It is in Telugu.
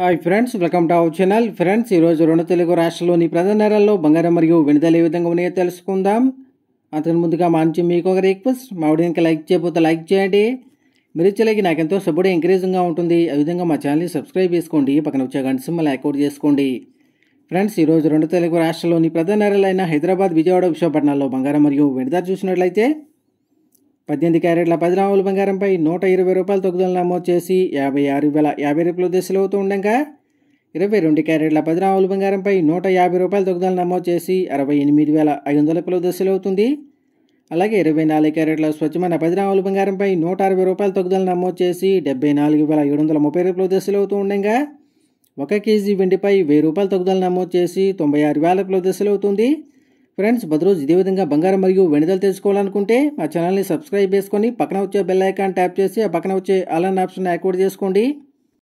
hi friends welcome to our channel friends ఈరోజు రెండు తెలుగు రాష్ట్రంలోని ప్రధాన నేరాల్లో బంగారం మరియు వెనుదల ఏ విధంగా ఉన్నాయో తెలుసుకుందాం అతని ముందుగా మంచి మీకు ఒక రిక్వెస్ట్ మా వీడియోకి లైక్ చేయకపోతే లైక్ చేయండి మీరు ఇచ్చేలాగి నాకు ఎంతో సపోర్ట్ ఎంకరేజింగ్గా ఉంటుంది ఆ విధంగా మా ఛానల్ని సబ్స్క్రైబ్ చేసుకోండి పక్కన వచ్చే గంట సింబల్ అవుట్ చేసుకోండి ఫ్రెండ్స్ ఈరోజు రెండు తెలుగు రాష్ట్రంలోని ప్రధాన నేరాలైన హైదరాబాద్ విజయవాడ విశాఖపట్నంలో బంగారం మరియు వెనుదల చూసినట్లయితే పద్దెనిమిది క్యారెట్ల పది రాములు బంగారంపై నూట ఇరవై రూపాయల తగ్గుదల నమోదు చేసి యాభై ఆరు వేల యాభై రూపాయలు దశలు అవుతూ ఉండగా ఇరవై రెండు క్యారెట్ల పది రాములు బంగారంపై నూట యాభై రూపాయల తగ్గుదల నమోదు చేసి అరవై ఎనిమిది వేల ఐదు వందల రూపాయలు దశలు అవుతుంది అలాగే ఇరవై నాలుగు క్యారెట్ల స్వచ్ఛమైన పది రాములు బంగారంపై నూట అరవై రూపాయల తగ్గుదల నమోదు చేసి డెబ్బై నాలుగు వేల ఏడు వందల ముప్పై రూపాయలు దశలు అవుతూ ఉండగా ఒక కేజీ వెండిపై వెయ్యి రూపాయల తగ్గుదల నమోదు చేసి తొంభై ఆరు వేల రూపాయలు దశలు అవుతుంది ఫ్రెండ్స్ బదరోజు ఇదే విధంగా బంగారం మరియు వెనుదలు తెలుసుకోవాలనుకుంటే మా ఛానల్ని సబ్స్క్రైబ్ చేసుకొని పక్కన వచ్చే బెల్ ఐకాన్ ట్యాప్ చేసి ఆ పక్కన వచ్చే అలాన్ ఆప్షన్ యాక్టివేట్ చేసుకోండి